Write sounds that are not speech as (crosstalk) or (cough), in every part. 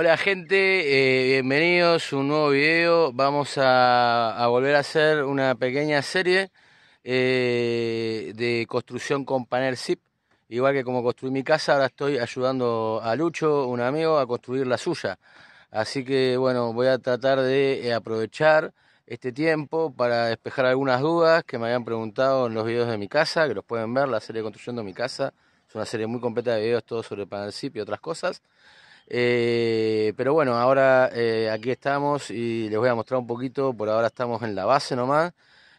Hola gente, eh, bienvenidos a un nuevo video. Vamos a, volver a hacer una pequeña serie eh, de construcción con panel zip. Igual que como construí mi casa, ahora estoy ayudando a Lucho, un amigo, a construir la suya. Así que bueno, voy a tratar de eh, aprovechar este tiempo para despejar algunas dudas que me habían preguntado en los videos de mi casa, que los pueden ver, la serie Construyendo mi casa. Es una serie muy completa de videos, todo sobre panel zip y otras cosas. Eh, pero bueno, ahora eh, aquí estamos y les voy a mostrar un poquito, por ahora estamos en la base nomás,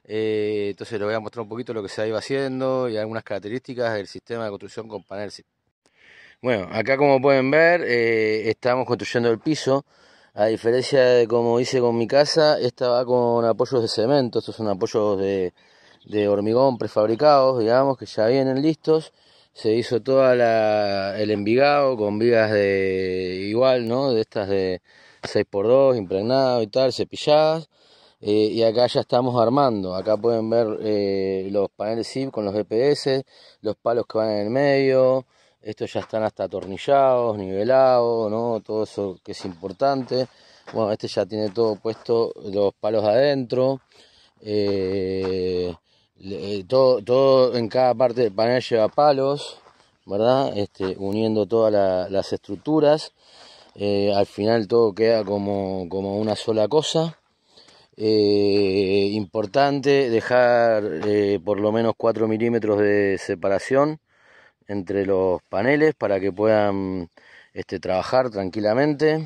eh, entonces les voy a mostrar un poquito lo que se ha ido haciendo y algunas características del sistema de construcción con panel. Bueno, acá como pueden ver, estamos construyendo el piso, a diferencia de como hice con mi casa, esta va con apoyos de cemento, estos son apoyos de hormigón prefabricados, digamos, que ya vienen listos se hizo toda la, el Envigado con vigas de igual, ¿no? De estas de 6x2, impregnado y tal, cepilladas. Eh, y acá ya estamos armando. Acá pueden ver eh, los paneles zip con los GPS, los palos que van en el medio. Estos ya están hasta atornillados, nivelados, ¿no? Todo eso que es importante. Bueno, este ya tiene todo puesto, los palos adentro. Eh, eh, todo, todo en cada parte del panel lleva palos, ¿verdad? Este, uniendo todas las estructuras. Eh, al final todo queda como, una sola cosa. Eh, importante dejar por lo menos 4 milímetros de separación entre los paneles para que puedan este, trabajar tranquilamente.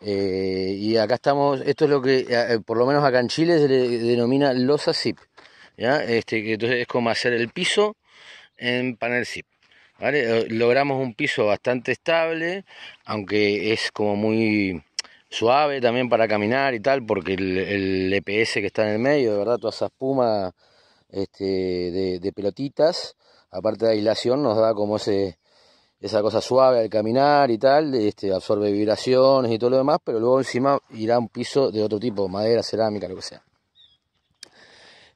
y acá estamos, esto es lo que por lo menos acá en Chile se denomina losa zip. Este, entonces es como hacer el piso en panel zip. Eh, logramos un piso bastante estable, aunque es como muy suave también para caminar y tal, porque el, EPS e que está en el medio, de verdad, toda esa espuma este, de, pelotitas, aparte de aislación, nos da como ese esa cosa suave al caminar y tal, este, absorbe vibraciones y todo lo demás, pero luego encima irá un piso de otro tipo, madera, cerámica, lo que sea.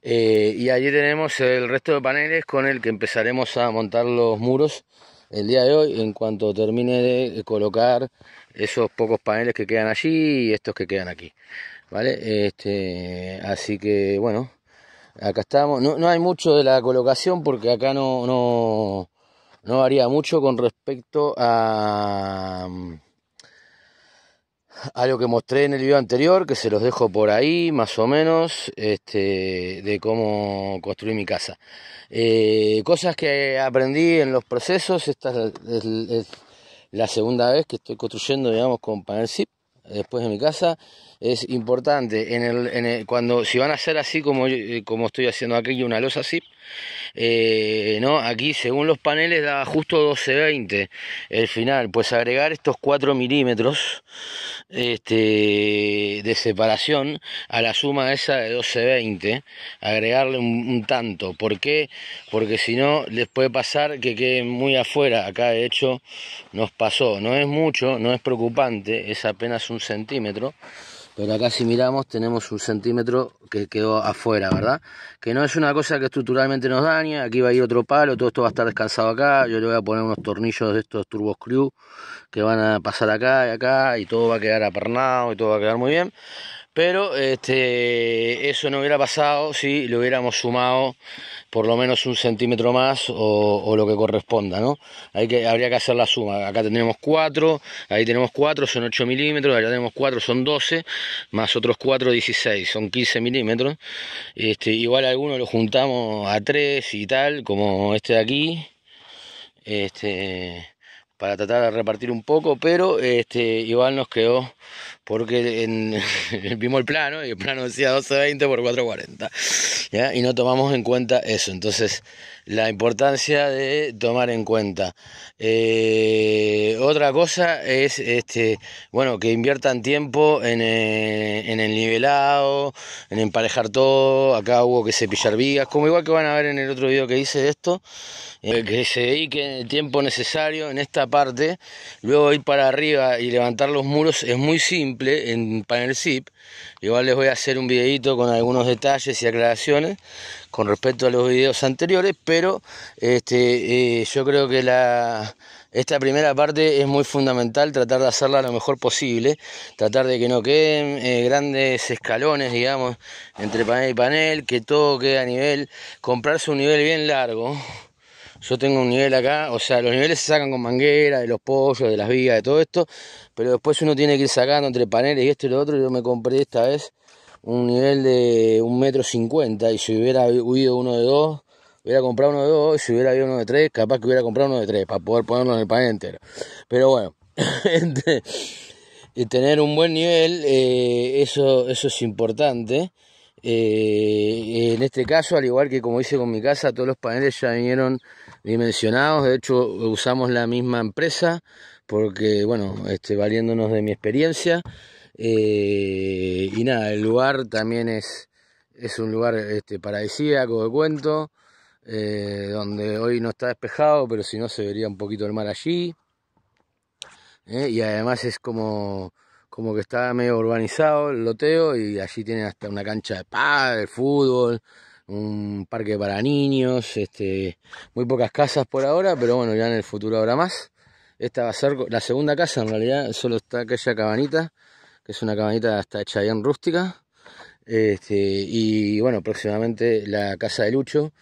Eh, y allí tenemos el resto de paneles con el que empezaremos a montar los muros el día de hoy en cuanto termine de colocar esos pocos paneles que quedan allí y estos que quedan aquí. ¿Vale? Este, así que bueno, acá estamos. No, hay mucho de la colocación porque acá no, no, no varía mucho con respecto a algo que mostré en el video anterior, que se los dejo por ahí, más o menos, este, de cómo construí mi casa. Eh, cosas que aprendí en los procesos, esta es, la segunda vez que estoy construyendo, digamos, con panel zip, después de mi casa es importante en el, cuando si van a hacer así como eh, como estoy haciendo aquí una losa así eh, no aquí según los paneles da justo 1220 el final pues agregar estos 4 milímetros este, de separación a la suma esa de 1220 agregarle un, un tanto ¿por qué? porque si no les puede pasar que queden muy afuera acá de hecho nos pasó no es mucho no es preocupante es apenas un centímetro pero acá si miramos tenemos un centímetro que quedó afuera, ¿verdad? Que no es una cosa que estructuralmente nos daña. Aquí va a ir otro palo, todo esto va a estar descansado acá. Yo le voy a poner unos tornillos de estos turbos crew que van a pasar acá y acá y todo va a quedar apernado y todo va a quedar muy bien pero este, eso no hubiera pasado si lo hubiéramos sumado por lo menos un centímetro más o, lo que corresponda, ¿no? Hay que, habría que hacer la suma. Acá tenemos 4, ahí tenemos 4, son 8 milímetros, allá tenemos 4, son 12, más otros 4, 16, son 15 milímetros. Este, igual algunos lo juntamos a 3 y tal, como este de aquí. Este, para tratar de repartir un poco, pero este, igual nos quedó porque (laughs) vimos el plano y el plano decía 1220 por 440 y no tomamos en cuenta eso. Entonces, la importancia de tomar en cuenta. Eh, otra cosa es este, bueno, que inviertan tiempo en, eh, el, en nivelado, en emparejar todo. Acá hubo que cepillar vigas, como igual que van a ver en el otro video que hice esto, eh, que se dediquen el tiempo necesario en esta parte, luego ir para arriba y levantar los muros es muy simple en panel zip. Igual les voy a hacer un videito con algunos detalles y aclaraciones con respecto a los videos anteriores, pero este, eh, yo creo que la, esta primera parte es muy fundamental, tratar de hacerla lo mejor posible, tratar de que no queden eh, grandes escalones, digamos, entre panel y panel, que todo quede a nivel, comprarse un nivel bien largo yo tengo un nivel acá, o sea, los niveles se sacan con manguera, de los pollos, de las vigas, de todo esto, pero después uno tiene que ir sacando entre paneles y esto y lo otro. Yo me compré esta vez un nivel de un metro cincuenta y si hubiera huido uno de dos, hubiera comprado uno de dos, y si hubiera habido uno de tres, capaz que hubiera comprado uno de tres para poder ponerlo en el panel entero. Pero bueno, (laughs) tener un buen nivel, eh, eso, eso es importante. Eh, en este caso, al igual que como hice con mi casa, todos los paneles ya vinieron dimensionados. De hecho, usamos la misma empresa porque, bueno, este, valiéndonos de mi experiencia. Eh, y nada, el lugar también es, es un lugar este, paradisíaco de cuento, eh, donde hoy no está despejado, pero si no se vería un poquito el mar allí. y además es como como que está medio urbanizado el loteo y allí tiene hasta una cancha de de fútbol, un parque para niños, este, muy pocas casas por ahora, pero bueno, ya en el futuro habrá más. Esta va a ser la segunda casa, en realidad solo está aquella cabanita, que es una cabanita hasta hecha bien rústica. Este, y bueno, próximamente la casa de Lucho,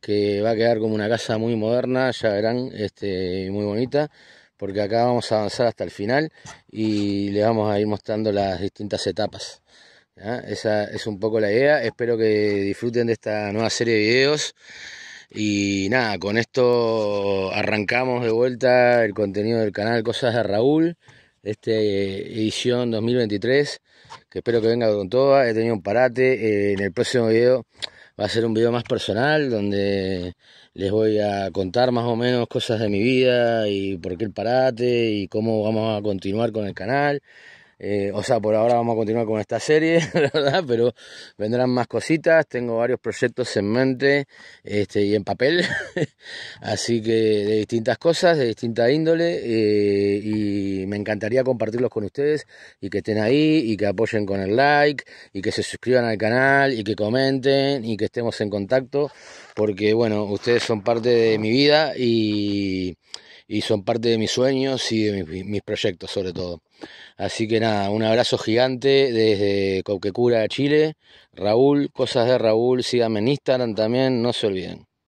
que va a quedar como una casa muy moderna, ya verán, este, muy bonita porque acá vamos a avanzar hasta el final y le vamos a ir mostrando las distintas etapas. Esa es un poco la idea, espero que disfruten de esta nueva serie de videos. Y nada, con esto arrancamos de vuelta el contenido del canal Cosas de Raúl, esta eh, edición 2023, que espero que venga con toda. He tenido un parate, eh, en el próximo video Va a ser un video más personal donde les voy a contar más o menos cosas de mi vida y por qué el parate y cómo vamos a continuar con el canal. Eh, o sea, por ahora vamos a continuar con esta serie, (laughs) la verdad, pero vendrán más cositas. Tengo varios proyectos en mente este, y en papel, (laughs) así que de distintas cosas, de distinta índole, eh, y me encantaría compartirlos con ustedes y que estén ahí y que apoyen con el like y que se suscriban al canal y que comenten y que estemos en contacto, porque bueno, ustedes son parte de mi vida y, son parte de mis sueños y de mis proyectos sobre todo. Así que nada, un abrazo gigante desde Coquecura, Chile. Raúl, cosas de Raúl, síganme en Instagram también, no se olviden.